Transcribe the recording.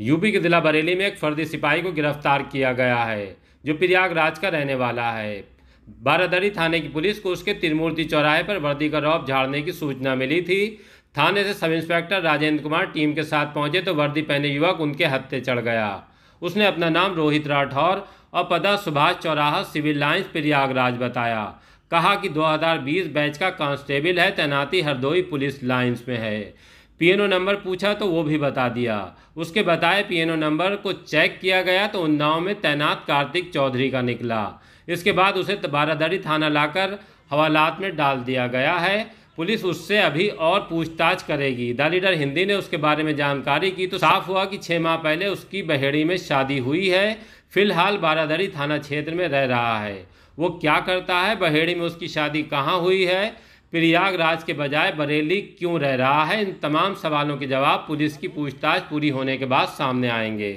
UP के जिला बरेली में एक फर्जी सिपाही को गिरफ्तार किया गया है जो प्रयागराज का रहने वाला है बारादरी थाने की पुलिस को उसके त्रिमूर्ति चौराहे पर वर्दी का रौब झाड़ने की सूचना मिली थी थाने से sub inspector Rajendra Kumar team के साथ पहुंचे तो वर्दी पहने युवक उनके हत्थे चढ़ गया उसने अपना नाम रोहित राठौर और पदा सुभाष चौराहा सिविल लाइन्स प्रयागराज बताया कहा कि 2020 बैच का कांस्टेबल है तैनाती हरदोई पुलिस लाइन्स में है पीएनओ नंबर पूछा तो वो भी बता दिया उसके बताए पीएनओ नंबर को चेक किया गया तो उन्नाव में तैनात कार्तिक चौधरी का निकला इसके बाद उसे बारादरी थाना लाकर हवालात में डाल दिया गया है पुलिस उससे अभी और पूछताछ करेगी द लीडर हिंदी ने उसके बारे में जानकारी की तो साफ हुआ कि छः माह पहले उसकी बहेड़ी में शादी हुई है फिलहाल बारादरी थाना क्षेत्र में रह रहा है वो क्या करता है बहेड़ी में उसकी शादी कहाँ हुई है प्रयागराज के बजाय बरेली क्यों रह रहा है इन तमाम सवालों के जवाब पुलिस की पूछताछ पूरी होने के बाद सामने आएंगे